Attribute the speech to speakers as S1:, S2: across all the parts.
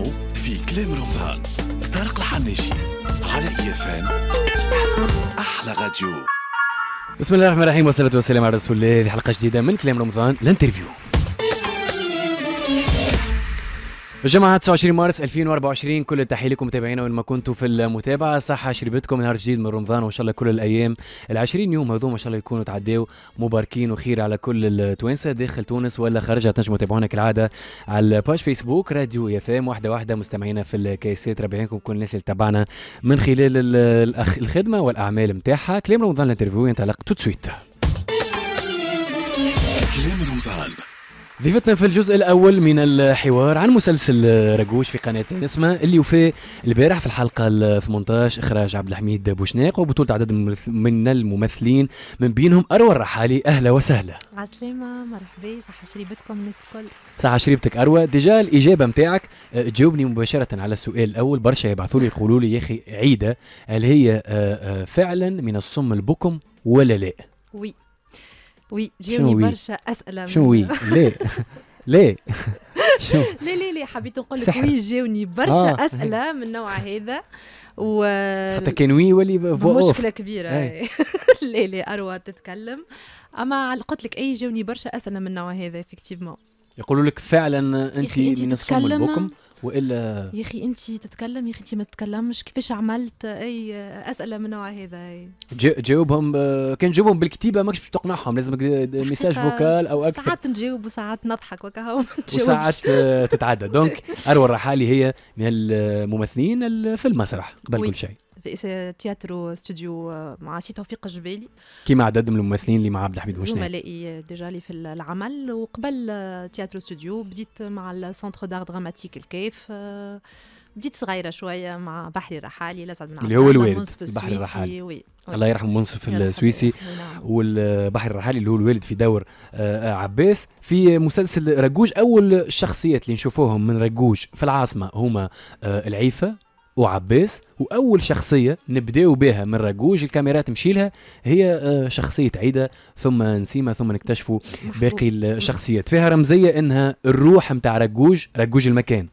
S1: نسمو في كلام رمضان طارق الحناشي
S2: على ايفان احلى راديو
S1: بسم الله الرحمن الرحيم والصلاة والسلام على رسول الله حلقة جديدة من كلام رمضان الانترفيو الجمعة 29 مارس 2024 كل التحية لكم متابعينا وين ما كنتوا في المتابعة صحة شربتكم نهار جديد من رمضان وإن شاء الله كل الأيام ال 20 يوم هذوما إن شاء الله يكونوا تعداو مباركين وخير على كل التوانسة داخل تونس ولا خارجها تنجموا تتابعونا كالعادة على الباج فيسبوك راديو يا فام واحدة واحدة مستمعينا في الكيسات رابعينكم كل الناس اللي تابعنا من خلال الخدمة والأعمال نتاعها كلام رمضان الانترفيو ينطلق تو سويت كلام رمضان ضيفتنا في الجزء الاول من الحوار عن مسلسل رجوش في قناه نسمة اللي وفى البارح في الحلقه ال 18 اخراج عبد الحميد بوشناق وبطوله عدد من الممثلين من بينهم اروى الرحالي اهلا وسهلا عسلامة مرحبا صحة شريبتكم الناس الكل صحة شريبتك اروى ديجا الاجابه نتاعك تجاوبني آه، مباشره على السؤال الاول برشا يبعثوا لي يقولوا لي يا اخي عيده هل هي آه، آه، فعلا من الصم البكم ولا لا؟
S2: وي وي جاوني برشا اسئله شنو وي ليه ليه لا لا لا حبيت نقول لك وي جاوني برشا اسئله من نوع هذا و خاطر كان وي يولي مشكله كبيره لا إيه. لا اروى تتكلم اما قلت لك اي جاوني برشا اسئله من نوع هذا افكتيفمون
S1: يقولوا لك فعلا انت من تتكلم والا يا
S2: اخي انت تتكلم يا اخي انت ما تتكلمش كيفاش عملت اي اسئله من نوع هذا
S1: جاوبهم آه، كان جاوبهم بالكتيبه ماكش باش تقنعهم لازمك ميساج فوكال او اكثر ساعات
S2: نجاوب وساعات نضحك وكا وساعات آه،
S1: تتعدى دونك اروى الرحالي هي من الممثلين في المسرح قبل كل شيء
S2: تياترو ستوديو آه، مع سي توفيق الجبالي
S1: كيما عدد من الممثلين اللي مع عبد الحميد وشناعي
S2: زملائي ديجا اللي في العمل وقبل آه، تياترو ستوديو بديت مع السونتر دار دراماتيك الكيف آه، بديت صغيره شويه مع بحري رحالي لسعد بن اللي هو الوالد بحري الرحالي وي. الله
S1: يرحم منصف السويسي نعم. والبحر الرحالي اللي هو الوالد في دور عباس في مسلسل رجوج اول الشخصيات اللي نشوفوهم من رجوج في العاصمه هما العيفه وعباس واول شخصيه نبداو بها من راجوج الكاميرات مشيلها هي آه، شخصيه عيده ثم نسيمه ثم نكتشفوا باقي الشخصيات فيها رمزيه انها الروح نتاع راجوج راجوج المكان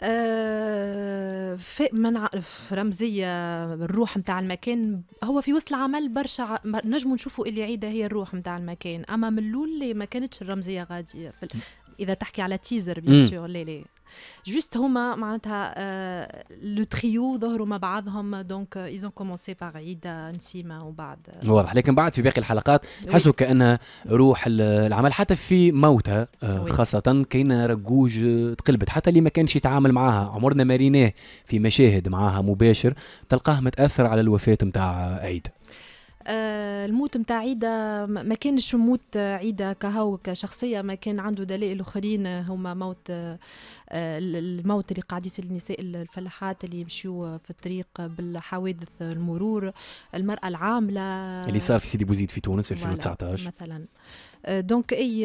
S2: آه، في ما نعرف رمزية الروح نتاع المكان هو في وسط العمل برشا نجموا نشوفوا اللي عيدة هي الروح نتاع المكان أما من الأول ما كانتش الرمزية غادية إذا تحكي على تيزر بيان سور لي لي جوست هما معناتها لو آه، تريو ظهروا مع بعضهم دونك ايزون كومونسي باغ عيده نسيمه وبعد واضح لكن
S1: بعد في باقي الحلقات حسوا كانها روح العمل حتى في موتها آه، خاصه كاين رجوج آه، تقلبت حتى اللي ما كانش يتعامل معاها عمرنا ما ريناه في مشاهد معاها مباشر تلقاه متاثر على الوفاه نتاع عيد
S2: آه، الموت نتاع عيده ما كانش موت عيده كهو كشخصيه ما كان عنده دلائل اخرين هما موت آه، الموت اللي قاعد يصير النساء الفلاحات اللي يمشيو في الطريق بالحوادث المرور المراه العامله اللي صار في
S1: سيدي بوزيد في تونس 2019
S2: مثلا آه، دونك اي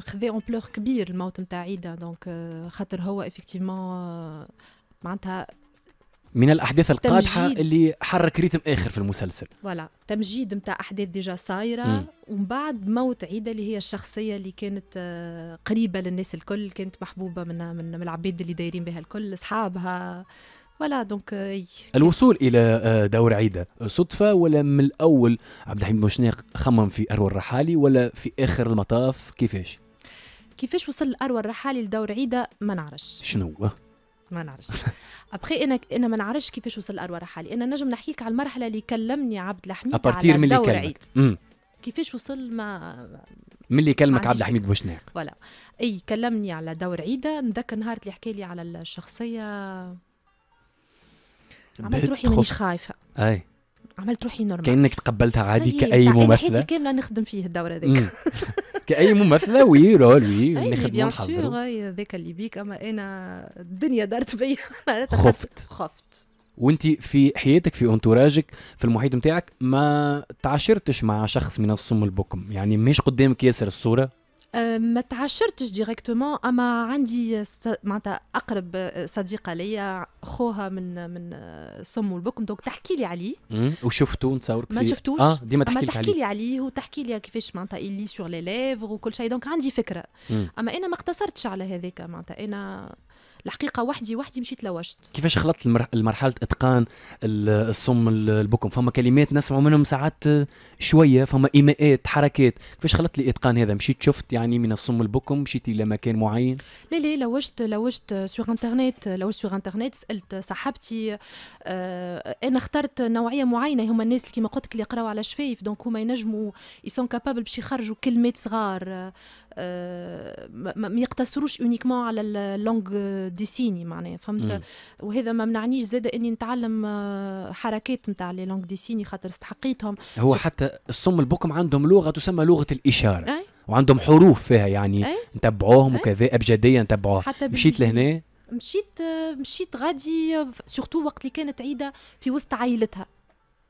S2: خذي امبلور كبير الموت نتاع عيده دونك خاطر هو افكتيفمون معناتها
S1: من الاحداث القادحه اللي حرك ريتم اخر في المسلسل
S2: فوالا تمجيد نتاع احداث ديجا صايره ومن بعد موت عيده اللي هي الشخصيه اللي كانت آه، قريبه للناس الكل كانت محبوبه من من, العبيد العباد اللي دايرين بها الكل اصحابها فوالا دونك آه،
S1: الوصول الى آه، دور عيده صدفه ولا من الاول عبد الحميد مشناق خمم في اروى الرحالي ولا في اخر المطاف كيفاش؟
S2: كيفاش وصل اروى الرحالي لدور عيده ما نعرفش شنو ما نعرفش ابخي انا انا ما نعرفش كيفاش وصل الارواح حالي انا نجم نحكي لك على المرحله اللي كلمني عبد الحميد على من دور عيد كيفاش وصل ما
S1: من اللي كلمك عبد الحميد بوشناق
S2: ولا اي كلمني على دور عيده نذكر نهار اللي حكى لي على الشخصيه عملت روحي مانيش خايفه اي عملت روحي نورمال كانك تقبلتها عادي كاي ممثله حياتي كامله نخدم فيه الدوره هذيك
S1: كاي ممثله وي رول وي نخدم بيان سور
S2: هذاك اللي بيك اما انا الدنيا دارت بيا خفت خفت
S1: وانت في حياتك في انتوراجك في المحيط نتاعك ما تعاشرتش مع شخص من الصم البكم يعني مش قدامك ياسر الصوره
S2: ما تعاشرتش ديريكتومون اما عندي معناتها اقرب صديقه ليا خوها من من آه، سمو البكم دونك تحكي لي عليه
S1: وشفتو نتصورك ما شفتوش اه ديما تحكي, تحكي لي
S2: عليه وتحكي لي كيفاش معناتها اللي سور لي ليفغ وكل شيء دونك عندي فكره مم. اما انا ما اقتصرتش على هذاك معناتها انا الحقيقه وحدي وحدي مشيت لوشت
S1: كيفاش خلطت لمرحله اتقان الصم البكم فما كلمات نسمعوا منهم ساعات شويه فما ايماءات حركات كيفاش خلطت الاتقان هذا مشيت شفت يعني من الصم البكم مشيت الى مكان معين
S2: لا لا لوجت لوجت سوغ انترنت لوجت سوغ انترنت سالت صاحبتي آه انا اخترت نوعيه معينه هما الناس اللي كيما قلت لك اللي يقراو على شفايف دونك هما ينجموا يسون كابابل باش يخرجوا كلمات صغار آه، ما يقتصروش اونيكمون على اللونغ ديسيني معناها فهمت وهذا ما منعنيش زاد اني نتعلم آه، حركات نتاع لي لونغ ديسيني خاطر استحقيتهم
S1: هو حتى الصم البكم عندهم لغه تسمى لغه الاشاره أي؟ وعندهم حروف فيها يعني أي؟ نتبعوهم وكذا ابجديه نتبعوها مشيت لهنا
S2: مشيت آه، مشيت غادي سورتو وقت اللي كانت عيده في وسط عائلتها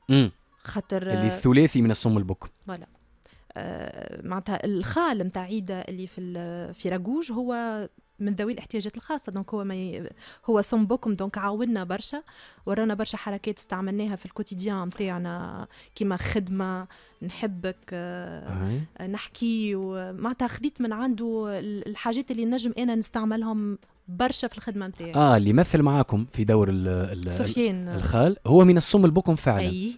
S2: امم خاطر اللي الثلاثي
S1: من الصم البكم
S2: فوالا آه، معناتها الخال نتاع عيده اللي في في راجوج هو من ذوي الاحتياجات الخاصه دونك هو ما ي... هو سمبوكم دونك عاوننا برشا ورانا برشا حركات استعملناها في الكوتيديان نتاعنا كيما خدمه نحبك آه، نحكي معناتها خديت من عنده الحاجات اللي نجم انا نستعملهم برشا في الخدمه نتاعي اه
S1: اللي يمثل معاكم في دور ال ال سفيان الخال هو من الصم البكم فعلا اي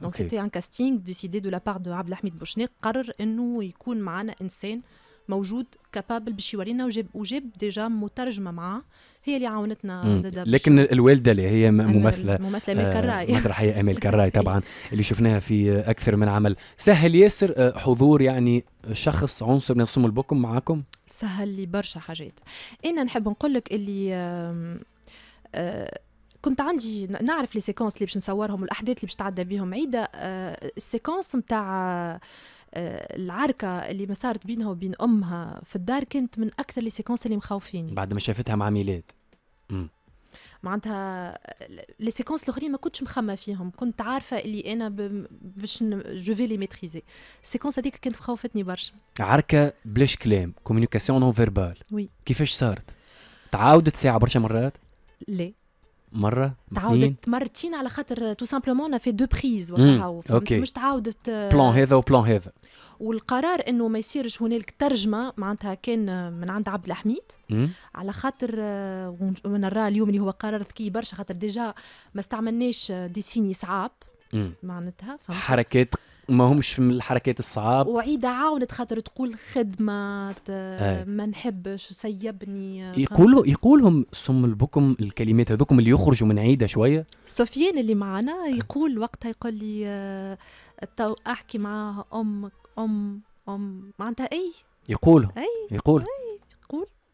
S2: دونك سيتي ان كاستينغ ديسيدي دو لابار دو عبد الحميد بوشنيق قرر انه يكون معنا انسان موجود كابابل باش يورينا وجاب وجاب ديجا مترجمه معاه هي اللي عاونتنا زاد لكن
S1: الوالده اللي هي ممثله ممثله امال كراي مسرحيه امال كراي طبعا اللي شفناها في آه، اكثر من عمل سهل ياسر آه، حضور يعني شخص عنصر من الصم البكم معاكم
S2: سهل لي برشا حاجات انا نحب نقول لك اللي آه كنت عندي نعرف لي سيكونس اللي باش نصورهم والاحداث اللي باش تعدى بيهم عيده آه، السيكونس نتاع آه، العركة اللي ما صارت بينها وبين أمها في الدار كانت من أكثر لي سيكونس اللي مخوفيني
S1: بعد ما شافتها مع ميلاد
S2: معناتها آه، لي سيكونس الاخرين ما كنتش مخمه فيهم كنت عارفه اللي انا باش جو في لي ميتريزي السيكونس هذيك كانت مخوفتني برشا
S1: عركه بلاش كلام كوميونيكاسيون نون فيربال وي كيفاش صارت تعاودت ساعه برشا مرات لا مره تعاودت
S2: مرتين على خاطر تو سامبلومون انا في دو بريز وقتها مش تعاودت آه، بلان هذا وبلان هذا والقرار انه ما يصيرش هنالك ترجمه معناتها كان من عند عبد الحميد على خاطر ونراه اليوم اللي هو قرار ذكي برشا خاطر ديجا ما استعملناش آه، دي سيني صعاب معناتها
S1: حركات ما همش من الحركات الصعاب
S2: وعيدة عاونت خاطر تقول خدمة آه. ما نحبش سيبني آه، يقولوا
S1: يقولهم سم البكم الكلمات هذوكم اللي يخرجوا من عيدة شوية
S2: سفيان اللي معنا يقول وقتها يقول لي آه، احكي مع ام ام ام معناتها اي يقولوا اي
S1: يقولوا أي.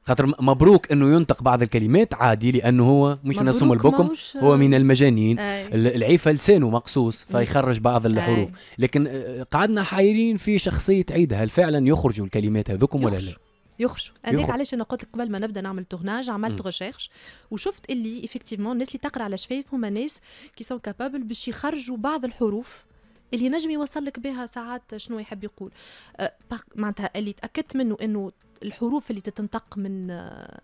S1: خاطر مبروك انه ينطق بعض الكلمات عادي لانه هو مش اسم البكم هو من آه. المجانين آه. العيفه لسانه مقصوص فيخرج بعض آه. الحروف أي. لكن قعدنا حايرين في شخصيه عيد هل فعلا يخرجوا الكلمات هذوكم ولا لا
S2: يخرجوا انا علاش انا قلت لك قبل ما نبدا نعمل تورناج عملت ريشيرش وشفت اللي ايفيكتيفمون الناس اللي تقرا على شفايف هما ناس كي سون كابابل باش يخرجوا بعض الحروف اللي نجم يوصلك بها ساعات شنو يحب يقول أه، معناتها اللي تاكدت منه انه الحروف اللي تتنطق من آه،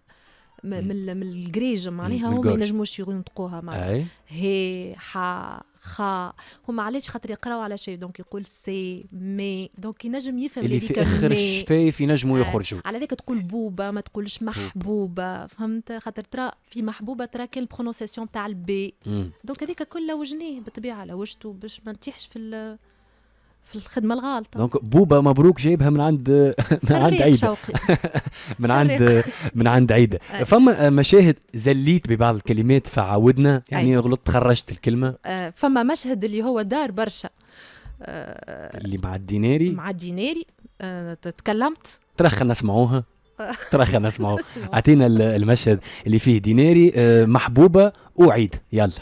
S2: من من الجريج معناها هما ينجموش ينطقوها معناها هي حا خا هما علاش خاطر يقراو على شيء دونك يقول سي مي دونك ينجم يفهم اللي في اخر الشفايف ينجموا آه. يخرجوا على ذاك تقول بوبه ما تقولش محبوبه فهمت خاطر ترى في محبوبه ترى كان البرونونسيسيون تاع البي دونك هذاك كله وجنيه بالطبيعه لوجته باش ما نتيحش في في الخدمه الغالطه
S1: دونك بوبا مبروك جايبها من عند من عند عيده
S2: من عند
S1: من عند عيده فما مشاهد زليت ببعض الكلمات فعاودنا يعني غلطت خرجت الكلمه
S2: أه، فما مشهد اللي هو دار برشا أه، اللي
S1: مع الديناري مع
S2: الديناري أه، تكلمت
S1: ترخى نسمعوها ترخى نسمعوها اعطينا المشهد اللي فيه ديناري محبوبه وعيد يلا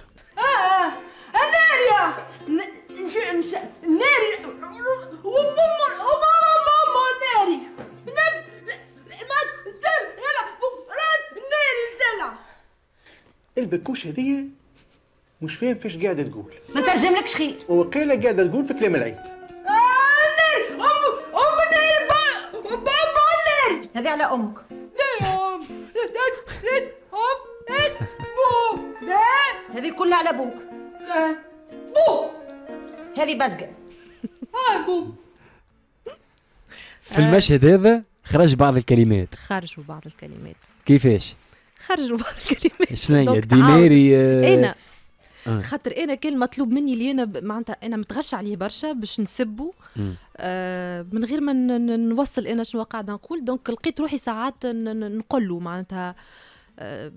S2: البكوشة هذيا مش فاهم فاش قاعدة تقول ما ترجملكش خير وقيلة قاعدة تقول في كلام العيب آه أم أم نير با با هذه على أمك هذه كلها على بوك بو هذه بزقة آه،
S1: في المشهد هذا خرج بعض الكلمات
S2: خرجوا بعض الكلمات كيفاش خرجوا بعض الكلمات شنو هي ديناري انا آه. خاطر انا كان مطلوب مني اللي انا معناتها انا متغش عليه برشا باش نسبه آه من غير ما نوصل انا شنو قاعده نقول دونك لقيت روحي ساعات نقول له معناتها آه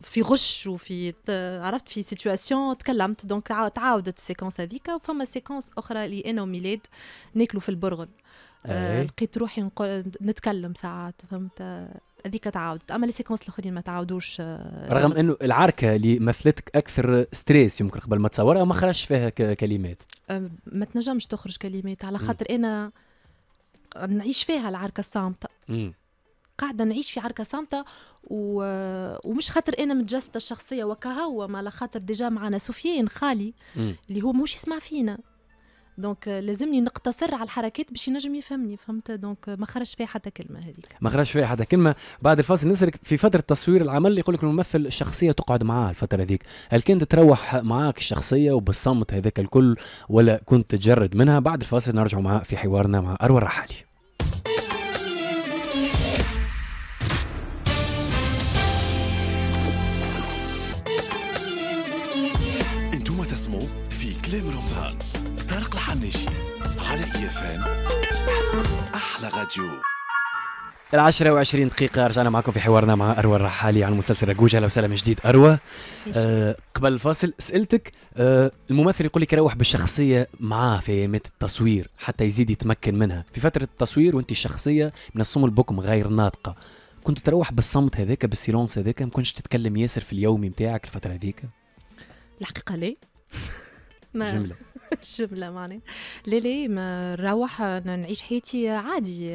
S2: في غش وفي عرفت في سيتواسيون تكلمت دونك تعاودت السيكونس هذيك وفما سيكونس اخرى اللي انا وميلاد ناكلوا في البرغل آه إيه. لقيت روحي نقول نتكلم ساعات فهمت هذيك تعاودت اما لي سيكونس الاخرين ما تعاودوش آه، رغم
S1: انه العركه اللي مثلتك اكثر ستريس يمكن قبل ما تصورها ما خرجش فيها كلمات
S2: آه، ما تنجمش تخرج كلمات على خاطر انا نعيش فيها العركه الصامته قاعدة نعيش في عركة صامتة و... ومش خاطر أنا متجسدة الشخصية وكهوة ما على خاطر ديجا معنا سفيان خالي اللي هو مش يسمع فينا دونك لازمني نقتصر على الحركات باش ينجم يفهمني فهمت دونك ما خرجش فيها حتى كلمه هذيك
S1: ما خرجش فيها حتى كلمه بعد الفاصل نسالك في فتره تصوير العمل يقول لك الممثل الشخصيه تقعد معاه الفتره هذيك هل كانت تروح معاك الشخصيه وبالصمت هذاك الكل ولا كنت تجرد منها بعد الفاصل نرجع معاه في حوارنا مع اروى الرحالي أحلى راديو العشرة وعشرين دقيقة رجعنا معكم في حوارنا مع أروى الرحالي عن مسلسل رجوج أهلا وسهلا من جديد أروى آه قبل الفاصل سألتك آه الممثل يقول لك روح بالشخصية معاه في أيامات التصوير حتى يزيد يتمكن منها في فترة التصوير وأنت الشخصية من الصم البكم غير ناطقة كنت تروح بالصمت هذاك بالسيلونس هذاك ما كنتش تتكلم ياسر في اليومي متاعك الفترة هذيك
S2: الحقيقة ليه ما جمله جمله معني لا لا ما نروح نعيش حياتي عادي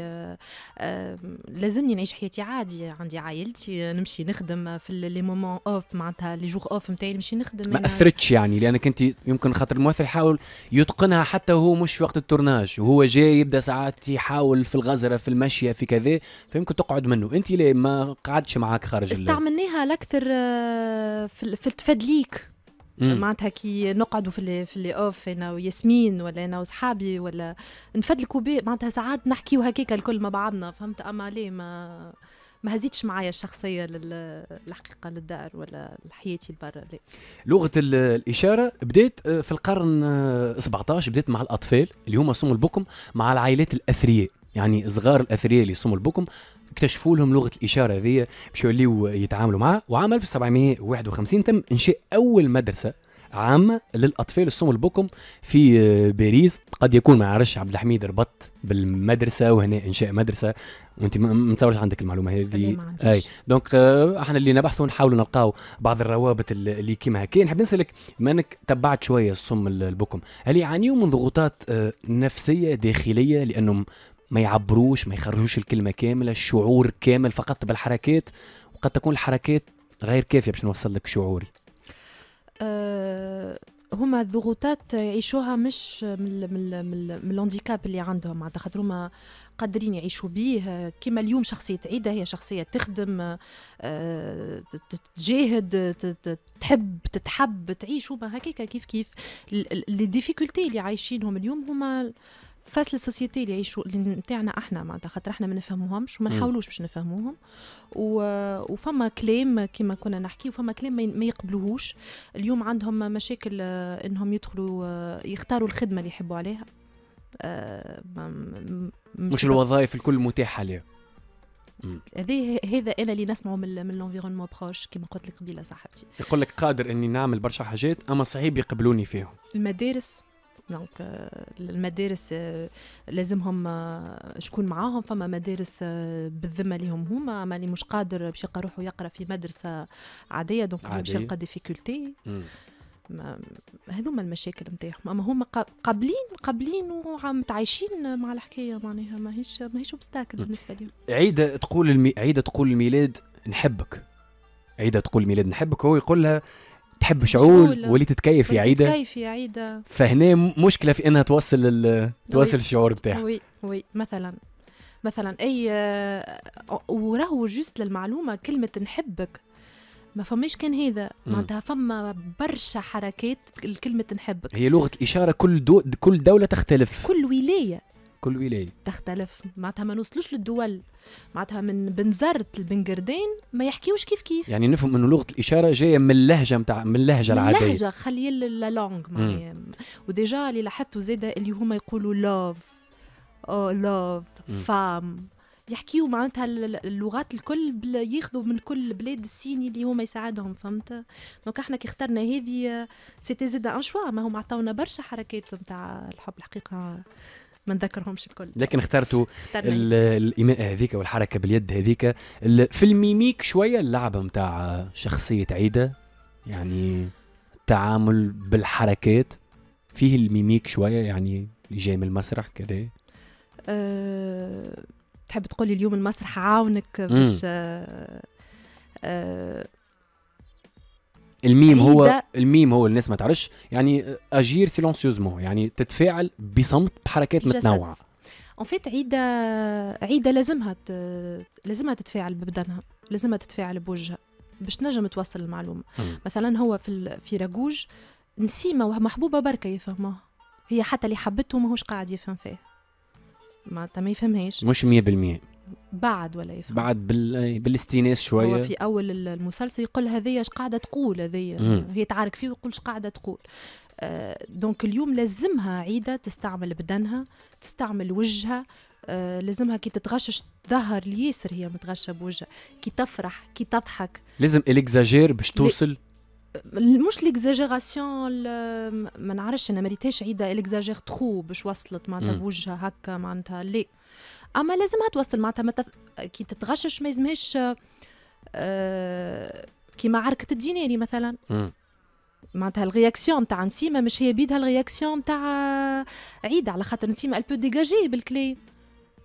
S2: آه، لازمني نعيش حياتي عادي عندي عائلتي نمشي نخدم في لي مومون اوف معناتها لي جور اوف نتاعي نمشي نخدم ما اثرتش
S1: يعني لانك انت يمكن خاطر الممثل يحاول يتقنها حتى هو مش في وقت التورناج وهو جاي يبدا ساعات يحاول في الغزره في المشيه في كذا فيمكن تقعد منه انت ليه ما قعدتش معاك خارج استعملناها
S2: الاكثر آه، في التفادليك معناتها كي نقعدوا في في لي اوف انا وياسمين ولا انا وصحابي ولا نفدلكوا الكوبي معناتها ساعات نحكيو هكاك الكل مع بعضنا فهمت اما ليه ما ما هزيتش معايا الشخصيه للحقيقه للدار ولا لحياتي لبرا
S1: لغه الاشاره بدات آه، في القرن 17 آه، بدات مع الاطفال اللي هما سموا البكم مع العائلات الاثرياء يعني صغار الاثرياء اللي يصوموا البكم اكتشفوا لهم لغه الاشاره هذه باش يوليو يتعاملوا معها وعام 1751 تم انشاء اول مدرسه عامه للاطفال الصم البكم في آه، باريس قد يكون ما عرفش عبد الحميد ربط بالمدرسه وهنا انشاء مدرسه وانت ما تصورش عندك المعلومه هذه اي دونك آه، احنا اللي نبحثوا نحاولوا نلقاو بعض الروابط اللي كيما هكي نحب نسالك ما انك تبعت شويه الصم البكم هل يعانيوا من ضغوطات آه، نفسيه داخليه لانهم ما يعبروش ما يخرجوش الكلمه كامله الشعور كامل فقط بالحركات وقد تكون الحركات غير كافيه باش نوصل لك شعوري
S2: أه، هما الضغوطات يعيشوها مش من من الانديكاب اللي عندهم معناتها خاطر هما قادرين يعيشوا بيه كما اليوم شخصية عيدة هي شخصية تخدم أه، تجاهد تحب تتحب تعيش هما هكاك كيف كيف لي ديفيكولتي اللي عايشينهم اليوم هما فاس السوسيتي اللي يعيشوا اللي نتاعنا احنا معناتها خاطر احنا ما نفهموهمش وما نحاولوش باش نفهموهم و... وفما كلام كما كنا نحكي وفما كلام ما يقبلوهوش اليوم عندهم مشاكل آه، انهم يدخلوا آه، يختاروا الخدمه اللي يحبوا عليها آه، مش الوظائف
S1: الكل متاحه ليه
S2: هذا هذا انا اللي نسمعه من من لونفيرونمون بروش كما قلت لك قبيله صاحبتي
S1: يقول لك قادر اني نعمل برشا حاجات اما صعيب يقبلوني فيهم
S2: المدارس دونك آه، المدارس آه، لازمهم آه، شكون معاهم فما مدارس بالذمه ليهم هما اما اللي مش قادر باش يلقى روحه يقرا في مدرسه عاديه دونك باش يلقى ديفيكولتي هذوما المشاكل نتاعهم اما هما قابلين قابلين ومتعايشين مع الحكايه معناها ماهيش ماهيش اوبستاكل بالنسبه لهم
S1: عيده تقول المي... عيده تقول الميلاد نحبك عيده تقول الميلاد نحبك هو يقول لها تحب شعول ولي تتكيف يا عيده تتكيف يا عيده فهنا مشكله في انها توصل ال... توصل الشعور بتاعها وي
S2: وي مثلا مثلا اي وراهو جوست للمعلومه كلمه نحبك ما فماش كان هذا معناتها فما برشا حركات كلمة نحبك هي لغة
S1: الإشارة كل دو كل دولة تختلف
S2: كل ولاية كل ولايه تختلف معناتها ما نوصلوش للدول معناتها من بنزرت البنقردين ما يحكيوش كيف كيف يعني
S1: نفهم انه لغه الاشاره جايه من اللهجه نتاع من اللهجه من العاديه اللهجه
S2: خلي اللونغ معناها وديجا اللي لاحظته زاده اللي هما يقولوا لوف او لوف فام يحكيوا معناتها اللغات الكل ياخذوا من كل بلاد الصيني اللي هما يساعدهم فهمت دونك احنا كي اخترنا هذه سيتي زيدا ان شوا ما هم عطاونا برشا حركات نتاع الحب الحقيقه ما نذكرهمش الكل لكن اخترتوا
S1: الايماء هذيك والحركه باليد هذيك في الميميك شويه اللعبه نتاع شخصيه عيده يعني التعامل بالحركات فيه الميميك شويه يعني اللي جاي من المسرح كذا
S2: أه... تحب تقولي اليوم المسرح عاونك باش أه، أه،
S1: الميم هو الميم هو الناس ما تعرفش يعني اجير سيلونسيوزمون يعني تتفاعل بصمت بحركات متنوعه
S2: اون فيت عيدة عيدة لازمها ت... لازمها تتفاعل ببدنها لازمها تتفاعل بوجهها باش تنجم توصل المعلومة مم. مثلا هو في ال... في رجوج نسيمة ومحبوبة بركة يفهمها هي حتى اللي حبته ماهوش قاعد يفهم فيه معناتها ما يفهمهاش مش 100% بعد ولا يفهم بعد
S1: بال... بالاستئناس شويه هو في
S2: اول المسلسل يقول هذيا اش قاعده تقول هذيا يعني هي تعارك فيه ويقول اش قاعده تقول آه دونك اليوم لازمها عيده تستعمل بدنها تستعمل وجهها آه لازمها كي تتغشش تظهر ليسر هي متغشه بوجهها كي تفرح كي تضحك
S1: لازم الاكزاجير باش توصل ل...
S2: مش ليكزاجيراسيون ما نعرفش انا ما ريتهاش عيده الاكزاجير تخو باش وصلت معناتها بوجهها هكا معناتها ليه اما لازمها توصل معناتها مت... كي تتغشش ما يلزمهاش آه، كيما عركه الديناري يعني مثلا معناتها الرياكسيون نتاع نسيمه مش هي بيدها الرياكسيون نتاع عيد على خاطر نسيمه البو ديجاجي بالكلي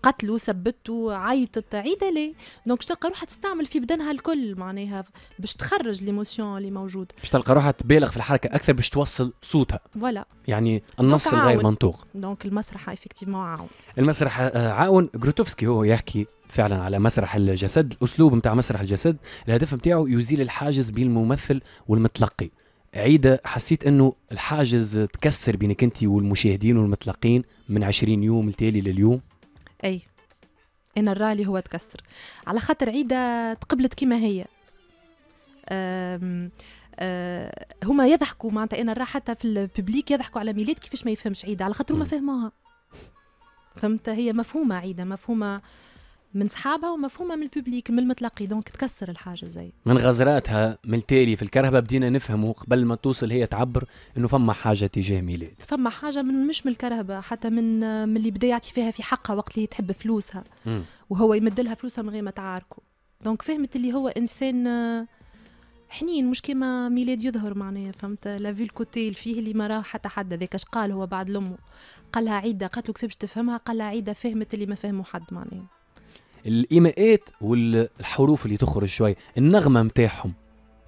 S2: قتلوا سبتوا عيطت عيدة لا دونك تلقى روحها تستعمل في بدنها الكل معناها باش تخرج ليموسيون اللي موجود
S1: باش تلقى روحها تبالغ في الحركه اكثر باش توصل صوتها فوالا يعني النص الغير منطوق
S2: دونك المسرح ايفيكتيفمون عاون
S1: المسرح آه، عاون جروتوفسكي هو يحكي فعلا على مسرح الجسد الاسلوب نتاع مسرح الجسد الهدف نتاعو يزيل الحاجز بين الممثل والمتلقي عيدة حسيت انه الحاجز تكسر بينك انت والمشاهدين والمتلقين من 20 يوم التالي لليوم
S2: اي انا الرالي هو تكسر على خاطر عيده تقبلت كما هي أم أه هما يضحكوا معناتها انا راه حتى في الببليك يضحكوا على ميلاد كيفاش ما يفهمش عيده على خاطر هما فهموها فهمت هي مفهومه عيده مفهومه من صحابها ومفهومه من الببليك من المتلقي دونك تكسر الحاجه زي
S1: من غزراتها من التالي في الكرهبه بدينا نفهموا قبل ما توصل هي تعبر انه فما حاجه تجاه ميلاد
S2: فما حاجه من مش من الكرهبه حتى من من اللي بدا يعطي فيها في حقها وقت اللي تحب فلوسها مم. وهو يمدلها فلوسها من غير ما تعاركوا دونك فهمت اللي هو انسان آه، حنين مش كيما ميلاد يظهر معناها فهمت لا في الكوتي فيه اللي ما راه حتى حد هذاك اش قال هو بعد لامه قالها عيده قالت له كيفاش تفهمها قالها عيده فهمت اللي ما فهمه حد معناها
S1: الايماءات والحروف اللي تخرج شوي النغمه متاعهم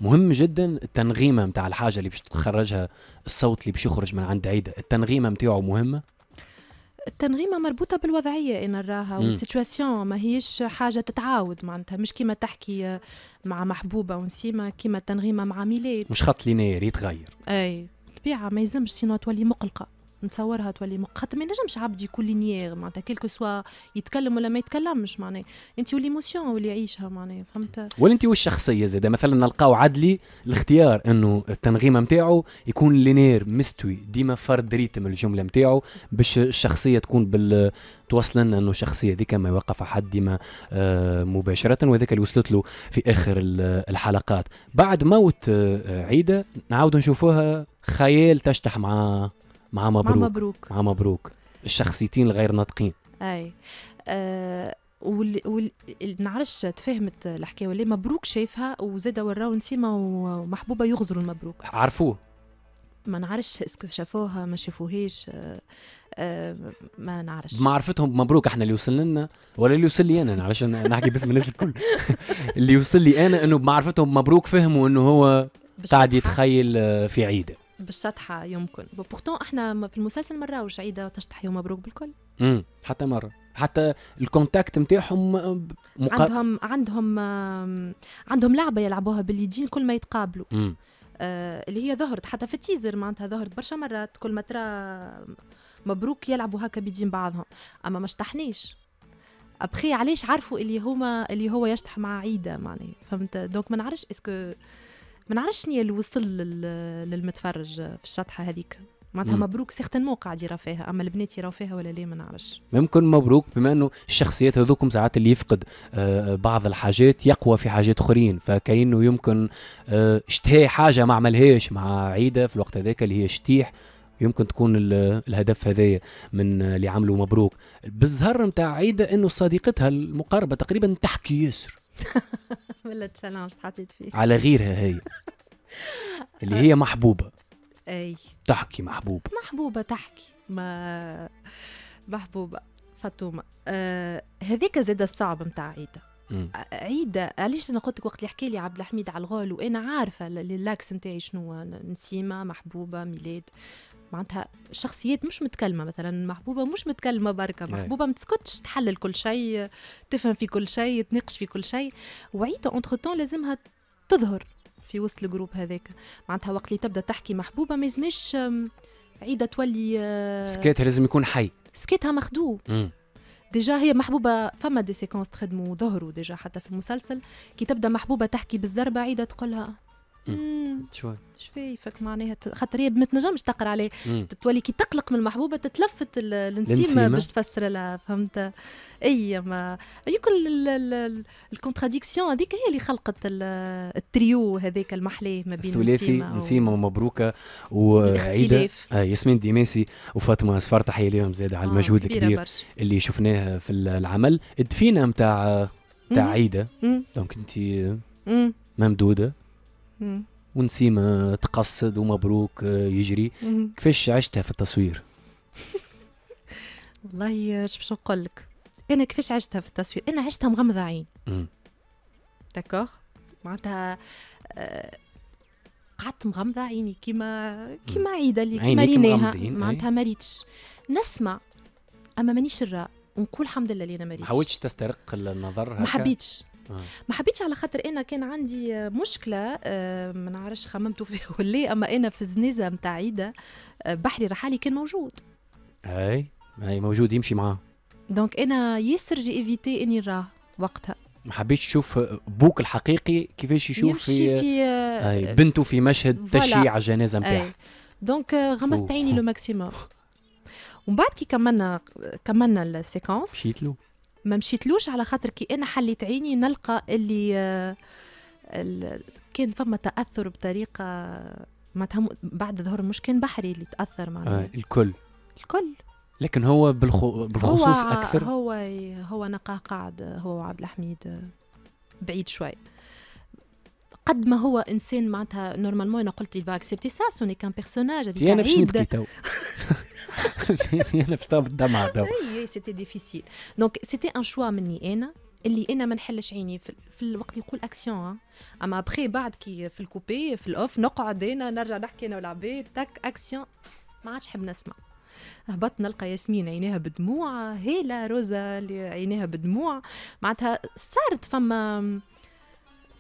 S1: مهم جدا التنغيمه متاع الحاجه اللي باش تخرجها الصوت اللي باش يخرج من عند عيده التنغيمه متاعه مهمه
S2: التنغيمة مربوطة بالوضعية أنا نراها والسيتواسيون ما هيش حاجة تتعاود معناتها مش كيما تحكي مع محبوبة ونسيمة كيما التنغيمة مع ميلاد مش
S1: خط لينير يتغير
S2: أي طبيعة ما يلزمش سينو تولي مقلقة نتصورها تولي خاطر ما ينجمش عبد يكون لينيير معناتها كيلكو سوا يتكلم ولا ما يتكلمش معناها انت وليموسيون واللي يعيشها معناها فهمت
S1: ولا انت والشخصيه زاده مثلا نلقاو عدلي الاختيار انه التنغيمه نتاعو يكون لينير مستوي ديما فرد ريتم الجمله نتاعو باش الشخصيه تكون بال توصل لنا انه الشخصيه هذيك ما يوقف حد ديما آه، مباشره وذاك اللي وصلت له في اخر الحلقات بعد موت آه، عيده نعاودوا نشوفوها خيال تشتح مع مع مبروك مع مبروك مع مبروك الشخصيتين الغير ناطقين
S2: اي أه وال... وال... نعرفش تفهمت الحكايه ولا مبروك شايفها وزاده وراو نسيمه ومحبوبه يغزروا المبروك عرفوه ما نعرفش اسكو شافوها ما شافوهاش أه, آه، ما نعرفش
S1: معرفتهم مبروك احنا اللي وصل لنا ولا اللي وصل لي انا علاش نحكي باسم الناس الكل اللي وصل لي انا انه بمعرفتهم مبروك فهموا انه هو قاعد يتخيل في عيده
S2: بالشطحه يمكن بورتون احنا في المسلسل ما راوش عيده تشطح يوم مبروك بالكل
S1: امم حتى مره حتى الكونتاكت نتاعهم مقا... عندهم
S2: عندهم عندهم لعبه يلعبوها باليدين كل ما يتقابلوا مم. آه، اللي هي ظهرت حتى في التيزر معناتها ظهرت برشا مرات كل ما ترى مبروك يلعبوا هكا بيدين بعضهم اما ما شطحنيش ابخي علاش عرفوا اللي هما اللي هو يشطح مع عيده معناها فهمت دونك ما نعرفش اسكو ما نعرفش شنو اللي وصل للمتفرج في الشطحه هذيك معناتها مبروك مو قاعد يرى فيها اما البنات يراو فيها ولا ليه ما نعرفش
S1: ممكن مبروك بما انه الشخصيات هذوكم ساعات اللي يفقد آه، بعض الحاجات يقوى في حاجات اخرين فكانه يمكن آه، اشتهى حاجه ما عملهاش مع عيده في الوقت هذاك اللي هي شتيح يمكن تكون الهدف هذايا من اللي عملوا مبروك بالزهر نتاع عيده انه صديقتها المقربه تقريبا تحكي ياسر
S2: من التشالنج حطيت فيه على غيرها هي
S1: اللي هي محبوبه اي تحكي محبوبه
S2: محبوبه تحكي ما محبوبه فطومه آه هذيك زاد الصعب نتاع عيده مم. آه، عيده علاش انا قلت وقت اللي حكى لي عبد الحميد على الغول وانا عارفه اللاكس نتاعي شنو نسيمه محبوبه ميلاد معناتها شخصيات مش متكلمه مثلا محبوبه مش متكلمه بركه نعم. محبوبه ما تسكتش تحلل كل شيء تفهم في كل شيء تناقش في كل شيء وعيته اونتر تون لازمها تظهر في وسط الجروب هذاك معناتها وقت اللي تبدا تحكي محبوبه ما يلزمش عيده تولي آه، سكاتها لازم يكون حي سكاتها مخدوم ديجا هي محبوبه فما دي سيكونس تخدموا ظهروا ديجا حتى في المسلسل كي تبدا محبوبه تحكي بالزربه عيده تقولها شو شوي فك معناها خاطر هي ما تنجمش تقرا عليه تولي كي تقلق من المحبوبه تتلفت النسيمه باش آه. تفسر لها فهمت اي ما يكون الكونتراديكسيون هذيك هي اللي خلقت التريو هذاك المحلاه ما بين ثلاثي نسيمه
S1: ومبروكه وعيده آه ياسمين ديماسي وفاطمه صفار تحيه لهم زاد على آه، المجهود الكبير اللي شفناه في العمل الدفينه نتاع نتاع عيده دونك انت ممدوده ونسيم تقصد ومبروك آه، يجري كيفاش عشتها في التصوير
S2: والله آه، باش نقول لك انا كيفاش عشتها في التصوير انا عشتها مغمضه عين داكوغ معناتها آه، قعدت مغمضه عيني كيما كيما عيده اللي كيما ريناها معناتها ما ريتش نسمع اما مانيش الراء ونقول الحمد لله اللي انا ما ريتش ما حاولتش
S1: تسترق النظر ما حبيتش آه.
S2: ما حبيتش على خاطر انا كان عندي مشكله آه، ما نعرفش خممتوا فيها ولا ايه، اما انا في الزنيزه نتاع عيده آه، بحري رحالي كان موجود
S1: اي اي موجود يمشي معاه
S2: دونك انا ياسر جي ايفيتي اني نراه وقتها
S1: ما حبيتش تشوف بوك الحقيقي كيفاش يشوف في, في أي بنته في مشهد تشييع الجنازه نتاعها
S2: دونك غمضت عيني لو ماكسيموم ومن بعد كي كملنا كملنا السيكونس مشيت له ما مشيتلوش على خاطر كي انا حليت عيني نلقى اللي آه، كان فما تاثر بطريقه معناتها بعد ظهور كان بحري اللي تاثر معناها آه
S1: الكل الكل لكن هو بالخو... بالخصوص هو اكثر
S2: هو هو نقاه قاعد هو وعبد الحميد آه، بعيد شوي قد ما هو انسان معناتها نورمالمون انا قلت يفا اكسبتي سا سوني كان بيرسوناج هذيك انا باش نبكي تو
S1: انا باش طاب الدمعه تو
S2: اي اي سيتي ديفيسيل دونك سيتي ان شوا مني انا اللي انا ما نحلش عيني في, في الوقت اللي نقول اكسيون اما ابخي بعد كي في الكوبي في الاوف نقعد انا نرجع نحكي انا والعباد تاك اكسيون ما عادش حب نسمع هبطت نلقى ياسمين عينيها بدموع هيلا روزا اللي عينيها بدموع معناتها صارت فما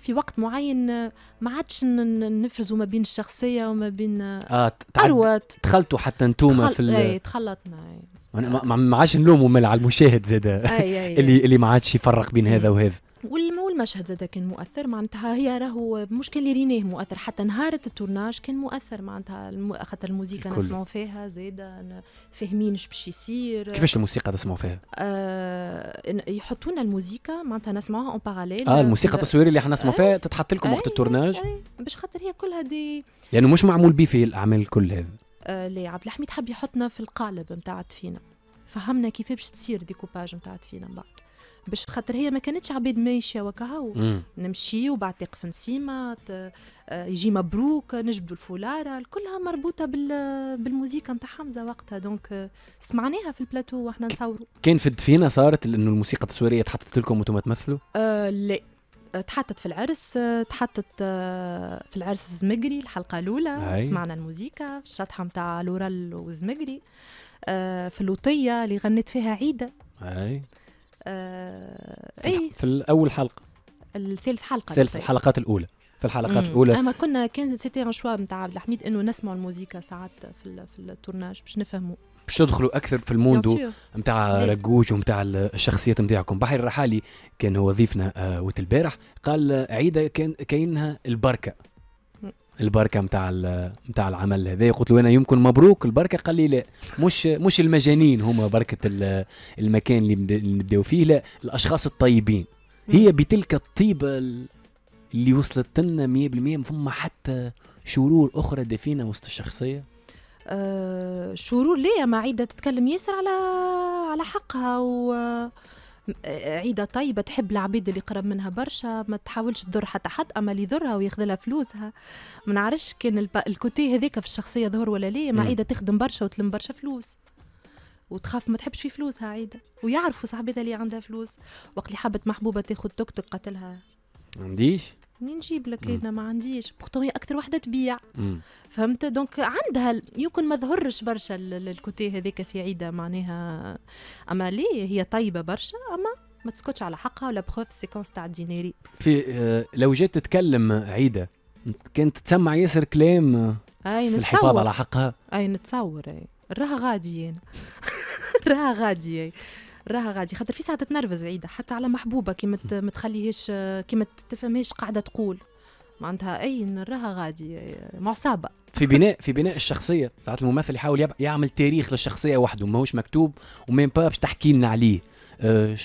S2: في وقت معين آه، ما عادش نفرزوا ما بين الشخصيه وما بين آه, آه،
S1: اروت تخلطوا حتى انتوما تخل... في ال... اي تخلطنا اي. ما عادش نلوموا على المشاهد زاد إيه، إيه، إيه. اللي اللي ما عادش يفرق بين هذا وهذا
S2: والمشهد زاد كان مؤثر معناتها هي راهو مش كان رينيه مؤثر حتى نهار التورناج كان مؤثر معناتها خاطر الموسيقى نسمعوا فيها زاد فاهمين اش باش يصير كيفاش الموسيقى تسمعوا فيها؟ آه يحطونا الموسيقى معناتها نسمعوها اون باراليل اه الموسيقى التصويريه اللي احنا نسمعوا فيها
S1: تتحط لكم وقت التورناج
S2: باش خاطر هي كلها دي
S1: لانه مش معمول به في الاعمال الكل هذا
S2: آه لا عبد الحميد حب يحطنا في القالب نتاع فينا فهمنا كيفاش تصير ديكوباج نتاع فينا من بعد باش خاطر هي ما كانتش عباد ماشيه وكهو نمشي وبعد تقف نسيمه آه، يجي مبروك نجبدوا الفولاره كلها مربوطه بال بالموزيكا نتاع حمزه وقتها دونك آه، سمعناها في البلاتو واحنا نصوروا
S1: كان في الدفينه صارت لأنه الموسيقى التصويريه تحطت لكم وانتم تمثلوا؟
S2: آه لا آه، تحطت في العرس تحطت في العرس زمقري الحلقه الاولى سمعنا الموزيكا في الشطحه نتاع لورال وزمقري في اللوطيه اللي غنت فيها عيده أي. آه في اي
S1: في اول حلقه
S2: الثالث حلقه ثالث الحلقات الاولى
S1: في الحلقات الاولى اما
S2: كنا كان سيتي ان شوا نتاع عبد الحميد انه نسمعوا الموسيقى ساعات في في التورناج باش نفهموا باش تدخلوا
S1: اكثر في الموندو نتاع رجوج ومتاع الشخصيات نتاعكم بحر الرحالي كان هو ضيفنا آه وقت البارح قال عيده كان كانها البركه البركه نتاع نتاع العمل هذا قلت له انا يمكن مبروك البركه قال لي لا مش مش المجانين هما بركه المكان اللي نبداو فيه لا الاشخاص الطيبين هي بتلك الطيبه اللي وصلت لنا 100% ما فما حتى شرور اخرى دفينه وسط الشخصيه
S2: أه شرور ليه ما عيدة تتكلم ياسر على على حقها و عيدة طيبة تحب العبيد اللي قرب منها برشا ما تحاولش تضر حتى حد أما اللي يضرها وياخذ لها فلوسها ما نعرفش كان الكوتي هذاك في الشخصية ظهر ولا ليه ما عيدة تخدم برشا وتلم برشا فلوس وتخاف ما تحبش في فلوسها عيدة ويعرفوا صاحبتها اللي عندها فلوس وقت اللي حبت محبوبة تاخذ توك توك قتلها ما عنديش منين نجيب لك انا ما عنديش بورتون هي اكثر وحده تبيع فهمت دونك عندها يمكن ما ظهرش برشا الكوتي هذاك في عيده معناها اما ليه هي طيبه برشا اما ما تسكتش على حقها ولا بروف سيكونس تاع الديناري
S1: في آه، لو جيت تتكلم عيده كانت تسمع ياسر كلام آه،
S2: أي في الحفاظ على حقها اي نتصور اي راها غادي راها غادي راها غادي خاطر في ساعه تتنرفز عيده حتى على محبوبه كي ما تخليهاش كي ما تفهمهاش قاعده تقول معناتها اي راها غادي معصابه
S1: في بناء في بناء الشخصيه ساعات الممثل يحاول يعمل تاريخ للشخصيه وحده ماهوش مكتوب ومين با باش تحكي لنا عليه أه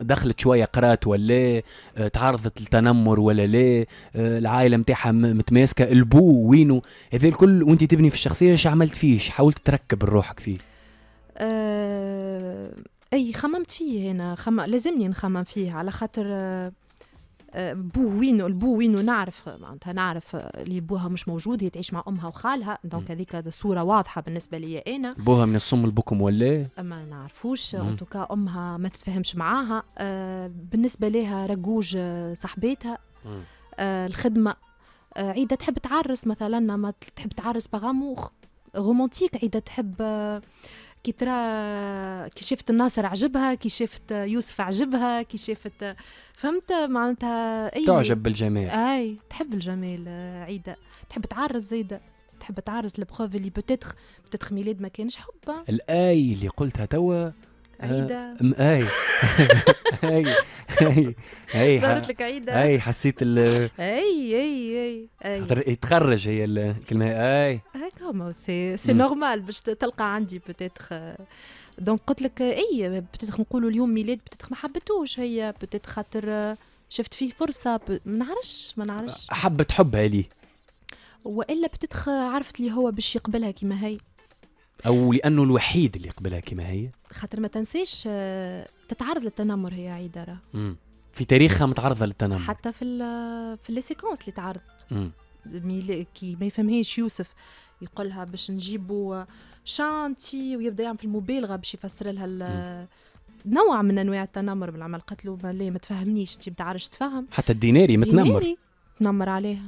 S1: دخلت شويه قرات ولا لا آه، تعرضت للتنمر ولا لا آه، العائله نتاعها متماسكه البو وينو هذا الكل وانت تبني في الشخصيه شو عملت فيه حاولت تركب روحك فيه
S2: آه، اي خممت فيه هنا خم... لازمني نخمم فيه على خاطر آه، آه، بو وينو البو وينو نعرف معناتها نعرف اللي بوها مش موجود هي تعيش مع امها وخالها دونك هذيك الصوره واضحه بالنسبه لي انا
S1: بوها من الصم البكم ولا ما
S2: نعرفوش ان توكا امها ما تتفاهمش معاها آه، بالنسبه لها رجوج صاحبتها الخدمه عيده تحب تعرس مثلا ما تحب تعرس بغاموخ رومانتيك عيده تحب كي ترى كي شافت الناصر عجبها كي شافت يوسف عجبها كي شافت فهمت معناتها أي تعجب بالجمال اي تحب الجمال عيده تحب تعرس زيده تحب تعرس البروف اللي بوتيتر بوتيتر ميلاد ما كانش حب
S1: الاي اللي قلتها توا عيدة اي اي اي اي لك عيدة اي حسيت ال
S2: اي اي اي خاطر
S1: يتخرج هي الكلمة اي
S2: اي سي سي نورمال باش تلقى عندي بوتيتخ دونك قلت لك اي بوتيتخ نقولوا اليوم ميلاد بوتيتخ ما حبتوش هي بوتيتخ خاطر شفت فيه فرصة ما نعرفش ما نعرفش
S1: حبت حبها ليه
S2: والا بتتخ عرفت اللي هو باش يقبلها كيما هي
S1: او لانه الوحيد اللي قبلها كما هي
S2: خاطر ما تنساش آه، تتعرض للتنمر هي عيدره
S1: راه في تاريخها متعرضه للتنمر
S2: حتى في الـ في لي سيكونس اللي
S1: تعرضت
S2: كي ما يفهمهاش يوسف يقولها باش نجيبوا شانتي ويبدا يعمل في المبالغه باش يفسر لها نوع من انواع التنمر بالعمل قتلو ما لا ما تفهمنيش انت ما تعرفش تفهم
S1: حتى الديناري متنمر ديناري
S2: تنمر عليها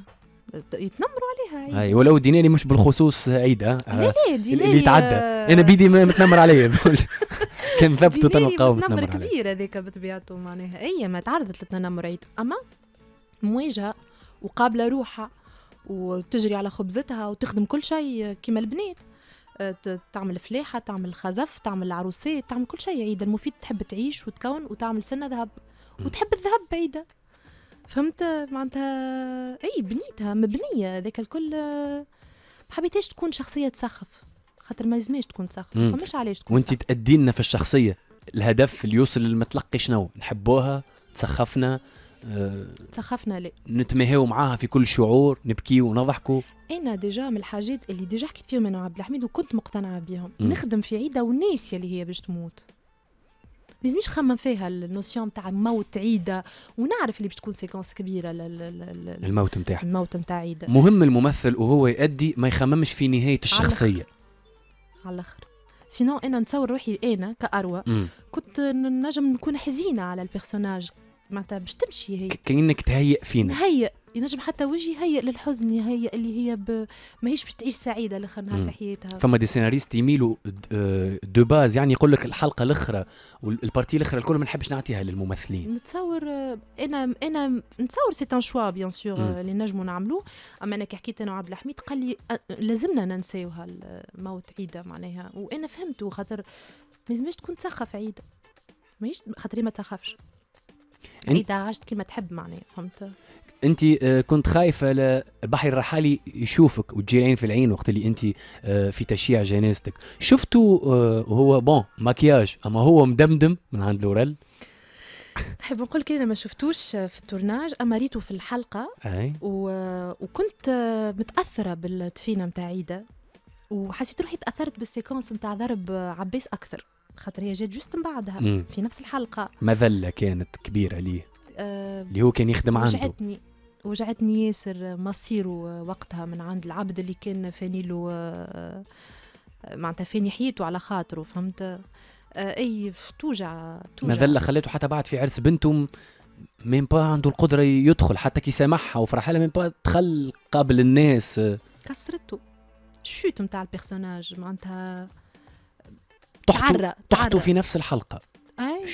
S2: يتنمروا عليها اي
S1: يعني. ولو ديناني مش بالخصوص عيدة آه. لا لا ديناري اللي تعدى آه انا بيدي ما متنمر عليا كان ثبت تنقاو متنمر كبير
S2: هذاك بطبيعته معناها هي ما تعرضت للتنمر عيد اما مواجهه وقابله روحها وتجري على خبزتها وتخدم كل شيء كيما البنات آه، تعمل فلاحة تعمل خزف تعمل عروسات تعمل كل شيء عيد المفيد تحب تعيش وتكون وتعمل سنة ذهب وتحب الذهب بعيدة فهمت معناتها اي بنيتها مبنيه هذاك الكل ما حبيتهاش تكون شخصيه تسخف خاطر ما لازمهاش تكون تسخف فماش علاش تكون
S1: وانت تأدي لنا في الشخصيه الهدف اللي يوصل للمتلقي شنو نحبوها تسخفنا أه تسخفنا لا نتماهاو معاها في كل شعور نبكيو ونضحكوا
S2: انا ديجا من الحاجات اللي ديجا حكيت فيهم انا وعبد الحميد وكنت مقتنعه بيهم نخدم في عيده وناسيه اللي هي باش تموت ما لازمش نخمم فيها النوسيون تاع موت عيده ونعرف اللي باش تكون سيكونس كبيره الموت نتاعها الموت نتاع عيده مهم
S1: الممثل وهو يأدي ما يخممش في نهايه الشخصيه
S2: على الاخر سينو انا نتصور روحي انا كاروى كنت نجم نكون حزينه على البيرسوناج معناتها باش تمشي هي
S1: كانك تهيئ فينا
S2: هيئ ينجم حتى وجهي يهيئ للحزن يهيئ اللي هي ب... ماهيش باش تعيش سعيده لاخر نهار في حياتها فما
S1: دي سيناريست يميلوا آه، دو باز يعني يقول لك الحلقه الاخرى والبارتي الاخرى الكل ما نحبش نعطيها للممثلين
S2: نتصور آه، انا انا نتصور سي ان شوا بيان سور اللي نجموا نعملوه اما انا كي حكيت انا وعبد الحميد قال لي آه، لازمنا ننساوها الموت عيده معناها وانا فهمته خاطر ما لازمش تكون تسخف عيده ماهيش خاطري ما تخافش عيده عاشت كيما تحب معناها فهمت
S1: انت آه، كنت خايفه البحر الرحالي يشوفك وتجي العين في العين وقت اللي انت آه، في تشييع جنازتك شفتوا آه، وهو بون ماكياج اما هو مدمدم من عند لوريل
S2: نحب نقول انا ما شفتوش في التورناج اما ريته في الحلقه أي. و... وكنت متاثره بالدفينه نتاع عيده وحسيت روحي تاثرت بالسيكونس نتاع ضرب عباس اكثر خاطر هي جات جوست من بعدها في نفس الحلقه
S1: مذله كانت كبيره ليه اللي هو كان يخدم عنده
S2: وجعتني وجعتني ياسر مصيره وقتها من عند العبد اللي كان فاني له آه، معناتها فاني حياته على خاطره فهمت آه، اي توجع توجع مذله خليته
S1: حتى بعد في عرس بنتهم مين با عنده القدره يدخل حتى كي سامحها وفرح لها مين با دخل قابل الناس
S2: كسرته الشوت نتاع البيرسوناج معناتها تحتوا تحتوا في
S1: نفس الحلقه اي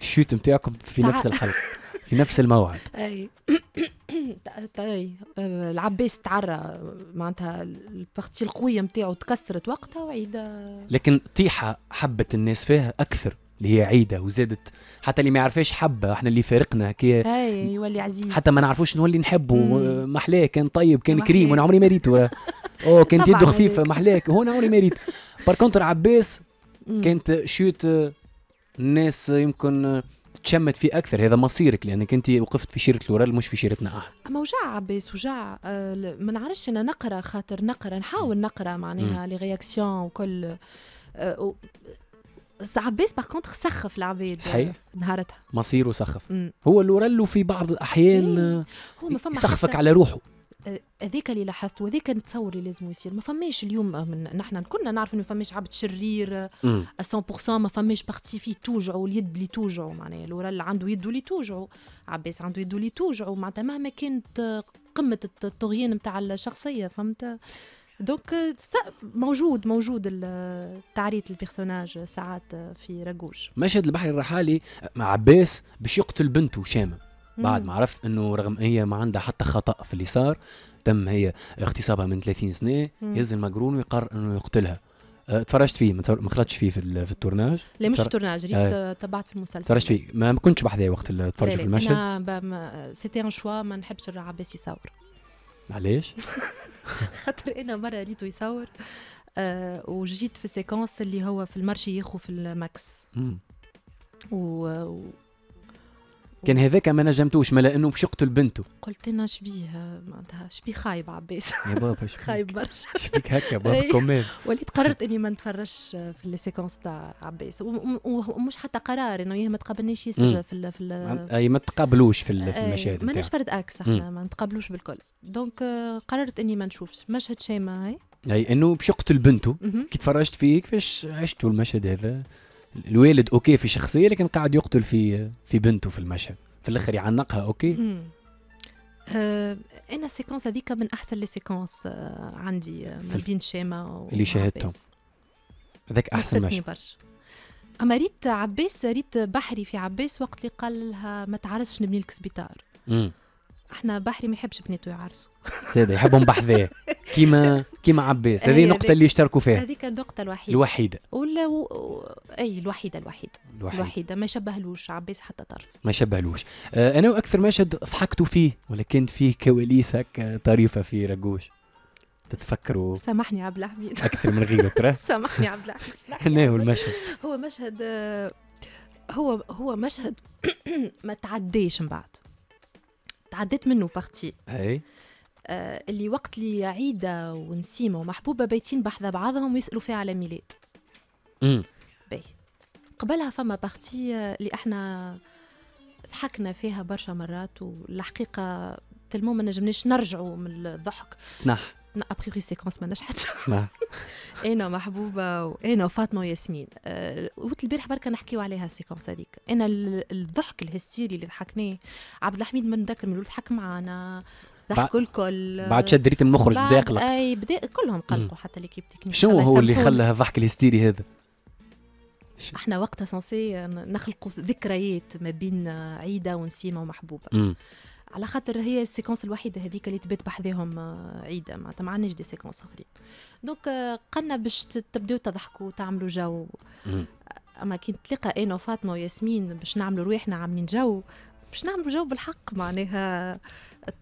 S1: الشوت نتاعكم في نفس الحلقه في نفس الموعد
S2: اي طيب، أه، العباس تعرى معناتها البارتي القويه نتاعو تكسرت وقتها وعيدة
S1: لكن طيحه حبت الناس فيها اكثر اللي هي عيده وزادت حتى اللي ما يعرفهاش حبه احنا اللي فارقنا كي اي
S2: يولي عزيز حتى
S1: ما نعرفوش نولي نحبه أه، محلاه كان طيب كان محلية. كريم وانا عمري ما ريته أه، اوه كانت يده خفيفه محلاك هو انا عمري ما ريت بار كونتر عباس كانت شوت الناس يمكن تشمت فيه اكثر هذا مصيرك لانك انت وقفت في شيره لورال مش في شيرتنا احنا
S2: اما وجع عباس وجع آه، ما نعرفش انا نقرا خاطر نقرا نحاول نقرا معناها لي رياكسيون وكل أه عباس باغ كونتخ سخف العباد آه، صحيح نهارتها
S1: مصيره سخف مم. هو الورال في بعض الاحيان إيه. آه،
S2: هو ما فما يسخفك على روحه هذاك اللي لاحظت وهذاك نتصور اللي لازم يصير ما فماش اليوم من نحن كنا نعرف انه ما فماش عبد شرير 100% آه، ما فماش بارتي فيه توجعوا اليد اللي توجعوا معناها لورال عنده يده اللي توجعوا عباس عنده يده اللي توجعوا معناتها مهما كانت آه، قمه الطغيان نتاع الشخصيه فهمت دونك آه، موجود موجود تعريت البيرسوناج ساعات في رجوش
S1: مشهد البحر الرحالي مع عباس باش يقتل بنته شامه بعد ما عرفت انه رغم هي ما عندها حتى خطا في اللي صار تم هي اغتصابها من 30 سنه يهز المجرون ويقرر انه يقتلها أه، تفرجت فيه ما خلطتش فيه في, في التورناج لا مش التورناج ريكس آه. تبعت في المسلسل تفرجت فيه ما كنتش بحذاه وقت اللي تفرجت في المشهد
S2: انا سيتي ان شوا ما نحبش العباس يصور علاش؟ خاطر انا مره ريتو يصور آه وجيت في السيكونس اللي هو في المارشي يخو في الماكس و
S1: كان هذاك ما نجمتوش ما انه باش يقتل بنته
S2: قلت انا شبيه معناتها شبيه خايب عباس يا بابا شبيك خايب برشا شبيك هكا بابا كمان إيه. وليت قررت اني ما نتفرجش في السيكونس تاع عباس ومش حتى قرار انه ما تقابلنيش ياسر في ال في ال
S1: اي ما تقابلوش في, في إيه، المشاهد ماناش فرد اكس احنا
S2: ما نتقابلوش بالكل دونك آه، قررت اني ما نشوفش مشهد شيماء هاي
S1: اي انه باش يقتل بنته كي تفرجت فيه كيفاش عشتوا المشهد هذا الوالد اوكي في شخصيه لكن قاعد يقتل في في بنته في المشهد في الاخر يعنقها اوكي
S2: أه، انا السيكونس هذيك من احسن لي سيكونس آه، عندي آه، ما بين شيما اللي شاهدتهم
S1: هذاك احسن مشهد
S2: برش. اما ريت عباس ريت بحري في عباس وقت اللي قال لها ما تعرفش نبني لك سبيطار احنا بحري ما يحبش بناته يعرسوا
S1: سيدي يحبهم بحذاه كيما كيما عباس هذه النقطه اللي يشتركوا فيها هذيك النقطه الوحيده الوحيده
S2: ولا و... اي الوحيده الوحيده الوحيده, الوحيدة. ما يشبهلوش عباس حتى طرف
S1: ما يشبهلوش آه انا واكثر مشهد ضحكتوا فيه ولكن فيه كواليس هكا آه، طريفه في رجوش تتفكروا
S2: سامحني عبد الحميد اكثر من غيره ترى سامحني عبد الحميد هو المشهد هو مشهد آه، هو هو مشهد ما تعديش من بعد تعديت منه بارتي اي آه، اللي وقت اللي عيدة ونسيمة ومحبوبة بيتين بحذا بعضهم ويسألوا فيها على ميلاد امم باهي قبلها فما بارتي آه، اللي احنا ضحكنا فيها برشا مرات والحقيقة تلمو ما نجمناش نرجعوا من الضحك نح ابخيغي سيكونس ما نجحت انا محبوبه وانا وفاطمه وياسمين أه وقت البارح بركه نحكيو عليها السيكونس هذيك انا الضحك الهستيري اللي ضحكناه عبد الحميد ما نذكر من ضحك معانا ضحكوا الكل بعد شد ريت المخرج بدا يقلق اي بدا كلهم قلقوا حتى ليكيب تكنيك شو هو اللي خلى
S1: الضحك الهستيري هذا
S2: احنا وقتها سونسي نخلقوا ذكريات ما بين عيده ونسيمه ومحبوبه على خاطر هي السيكونس الوحيده هذيك اللي تبات بحذاهم آه، عيده معناتها ما عندناش دي سيكونس اخرين دونك آه، قلنا باش تبداو تضحكوا وتعملوا جو آه، اما كنت تلقى انا وفاطمه وياسمين باش نعملوا رويحنا عاملين جو باش نعملوا جو بالحق معناها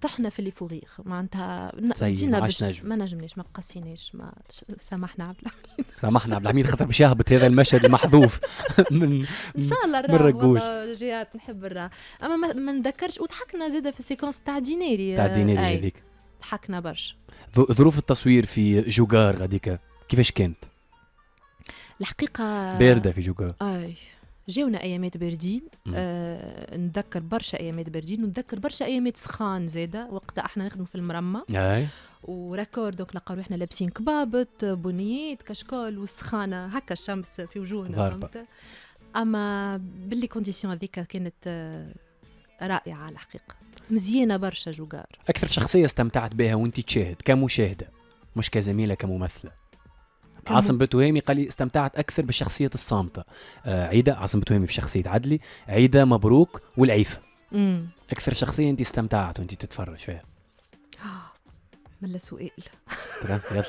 S2: طحنا في اللي فوغيغ معناتها بدينا طيب، باش ما نجمناش ما قصيناش ما سامحنا عبد الحميد
S1: سامحنا عبد الحميد خاطر باش يهبط هذا المشهد المحذوف من ان شاء الله الراه
S2: جهات نحب الراه اما ما نذكرش وضحكنا زاده في السيكونس تاع ديناري تاع ديناري هذيك ضحكنا برشا
S1: ظروف التصوير في جوغار هذيك كيفاش كانت؟
S2: الحقيقه بارده في جوغار اي جاونا ايامات باردين آه نتذكر برشا ايامات باردين ونتذكر برشا ايامات سخان زاده وقتها احنا نخدم في المرمى وراكور دونك نلقاو احنا لابسين كبابط بنيات كشكول وسخانه هكا الشمس في وجوهنا فهمت اما باللي كونديسيون هذيك كانت آه، رائعه على الحقيقه مزيانه برشا جوجار
S1: اكثر شخصيه استمتعت بها وانت تشاهد كمشاهده مش كزميله كممثله عاصم بتوهامي قال لي استمتعت اكثر بالشخصيه الصامته آه عيده عاصم بتوهامي في شخصيه عدلي عيده مبروك والعيفه اكثر شخصيه انت استمتعت وانت تتفرج فيها
S2: ملا سؤال
S1: يلا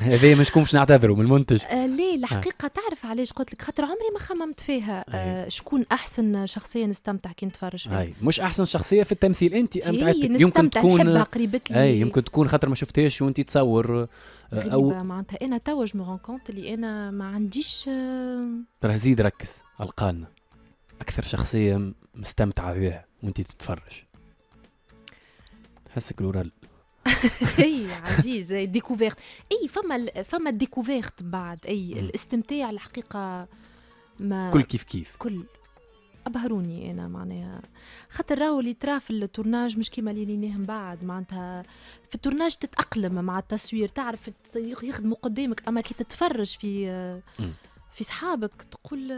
S1: هذه مش باش نعتبره من المنتج آه ليه آه. الحقيقة
S2: تعرف علاش قلت لك خاطر عمري ما خممت فيها آه شكون أحسن شخصية نستمتع كي نتفرج فيها أي.
S1: مش أحسن شخصية في التمثيل أنت إيه، يمكن تكون قريبت لي أي يمكن تكون خاطر ما شفتهاش وأنت تصور آه، أو
S2: معناتها أنا توا جو كونت اللي أنا ما عنديش آه،
S1: ترى زيد ركز القان أكثر شخصية مستمتعة بها وأنت تتفرج حسك لورال
S2: اي عزيز ديكوفيرت اي فما فما ديكوفيرت بعد اي الاستمتاع الحقيقه ما كل كيف كيف كل ابهروني انا معناها خاطر راهو اللي تراه في التورناج مش كيما اللي ليناه من بعد معناتها في التورناج تتاقلم مع التصوير تعرف يخدموا قدامك اما كي تتفرج في في صحابك تقول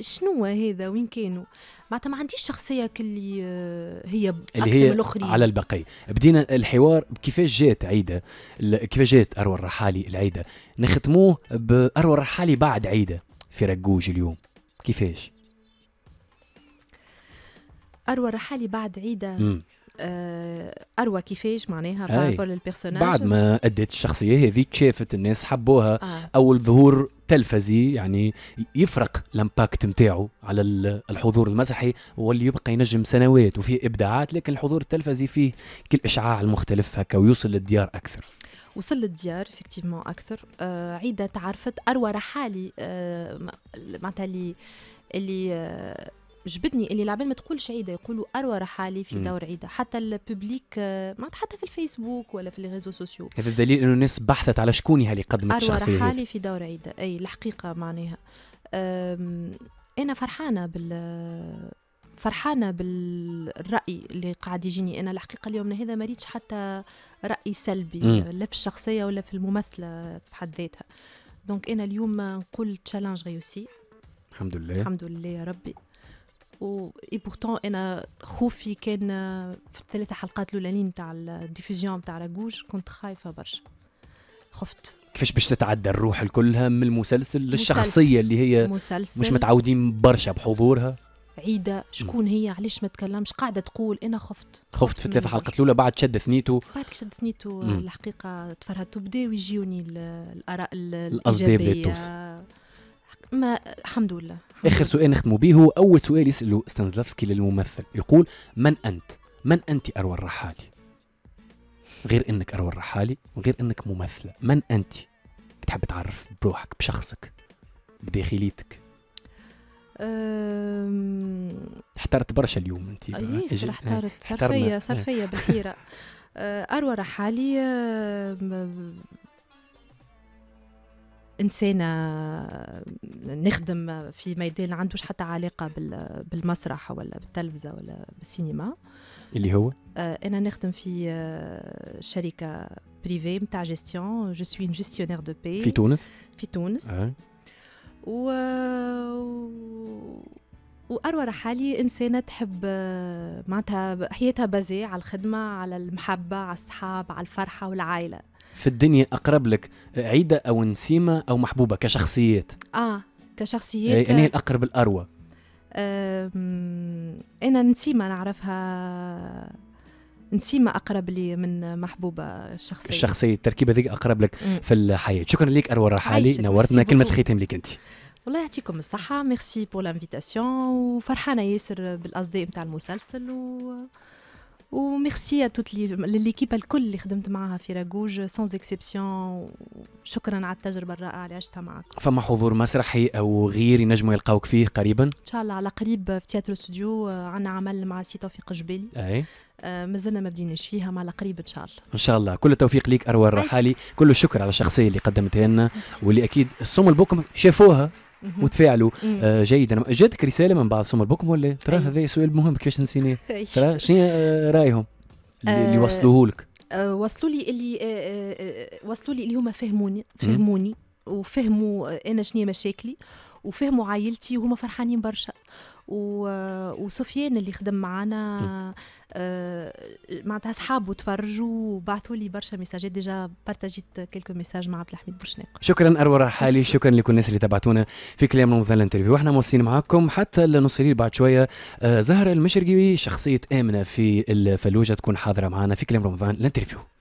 S2: شنو هذا وين كانوا معناتها ما عنديش شخصيه كلي آه، هي اللي هي من على
S1: البقي بدينا الحوار كيفاش جات عيده كيفاش جات اروى الرحالي العيده نختموه باروى الرحالي بعد عيده في رجوج اليوم كيفاش
S2: اروى رحالي بعد عيده آه، اروى كيفاش معناها بارابول للبيرسوناج بعد
S1: ما اديت الشخصيه هذه شافت الناس حبوها آه. اول ظهور تلفزي يعني يفرق الامباكت نتاعو على الحضور المسرحي واللي يبقى ينجم سنوات وفيه ابداعات لكن الحضور التلفزي فيه كل اشعاع المختلف هكا ويوصل للديار اكثر
S2: وصل للديار افكتيفمون اكثر آه عيده تعرفت اروى رحالي آه معناتها اللي اللي آه جبدني اللي العباد ما تقولش عيده يقولوا اروى رحالي في دور عيده حتى الببليك آه، ما حتى في الفيسبوك ولا في الريزو سوسيو
S1: هذا دليل انه الناس بحثت على شكون اللي قدمت اروى الشخصيه رحالي
S2: في دور عيده اي الحقيقه معناها انا فرحانه بال فرحانة بالرأي اللي قاعد يجيني أنا الحقيقة اليوم هذا ما ريتش حتى رأي سلبي مم. لا في الشخصية ولا في الممثلة في حد ذاتها دونك أنا اليوم نقول تشالنج ريوسي
S1: الحمد لله الحمد
S2: لله يا ربي و اي بورتون انا خوفي كان في الثلاثه حلقات الاولانيين تاع الديفوزيون تاع راجوج كنت خايفه برشا
S1: خفت كيفاش باش تتعدى الروح الكلها من المسلسل للشخصيه اللي هي مسلسل. مش متعودين برشا بحضورها
S2: عيده شكون هي علاش ما تكلمش قاعده تقول انا خفت
S1: خفت في الثلاثة حلقات الاولى بعد شد ثنيته
S2: بعد شد ثنيته الحقيقه تفرهدت بدا ويجيوني الاراء الايجابيه ما الحمد لله اخر سؤال
S1: نختموا به هو اول سؤال يساله ستانزلافسكي للممثل يقول من انت؟ من انت اروى الرحالي؟ غير انك اروى الرحالي وغير انك ممثله، من انت؟ تحب تعرف بروحك بشخصك بداخليتك
S2: أم... احترت برشا اليوم انت ايش آه، آه، آه، احترت صار فيا صار فيا بالحيره اروى رحالي انسانه آه، نخدم في ميدان ما عندوش حتى علاقه بالمسرح ولا بالتلفزه ولا بالسينما اللي هو آه، انا نخدم في آه، شركه بريفي متاع جيستيون جو سوي جيستيونير دو بي في تونس في تونس آه. و... واروى رحالي انسانه تحب معناتها حياتها بازي على الخدمه على المحبه على الصحاب على الفرحه والعائله
S1: في الدنيا اقرب لك عيده او نسيمه او محبوبه كشخصيات
S2: اه كشخصيات آه، يعني آه، الاقرب الاروى انا نسيمه نعرفها نسيمة أقرب لي من محبوبة الشخصية الشخصية
S1: التركيبة ذيك أقرب لك مم. في الحياة شكرا لك أروى رحالي نورتنا كلمة الختام لك أنت
S2: والله يعطيكم الصحة ميرسي بور لانفيتاسيون وفرحانة ياسر بالأصداء نتاع المسلسل و وميرسي توت ليكيب الكل اللي خدمت معاها في راجوج سانز اكسبسيون شكرا على التجربه الرائعه اللي عشتها معك
S1: فما حضور مسرحي او غير ينجموا يلقاوك فيه قريبا ان
S2: شاء الله على قريب في تياترو ستوديو آه، عندنا عمل مع سي توفيق جبالي اي آه، مازلنا ما بديناش فيها مع قريب ان شاء الله
S1: ان شاء الله كل التوفيق ليك اروى الرحالي كل الشكر على الشخصيه اللي قدمتها لنا واللي اكيد الصوم البوكم شافوها وتفاعلوا آه جيدا جاتك رساله من بعض سمر بكم ولا ترى أيوه. هذا سؤال مهم كيفاش نسيناه أيوه. ترى شنو آه، رايهم اللي آه، وصلوه لك
S2: آه، وصلوا لي اللي وصلوا لي اللي هما فهموني فهموني وفهموا انا شنو مشاكلي وفهموا عائلتي وهما فرحانين برشا وسفيان اللي خدم معانا آه، معناتها اصحابه تفرجوا وبعثوا لي برشا ميساجات ديجا بارتاجيت كيلكو ميساج مع عبد الحميد بوشناق
S1: شكرا اروى حالي شكرا لكل الناس اللي تابعتونا في كلام رمضان الانترفيو واحنا موصلين معاكم حتى لنصير بعد شويه آه، زهره المشرقي شخصيه امنه في الفلوجه تكون حاضره معنا في كلام رمضان الانترفيو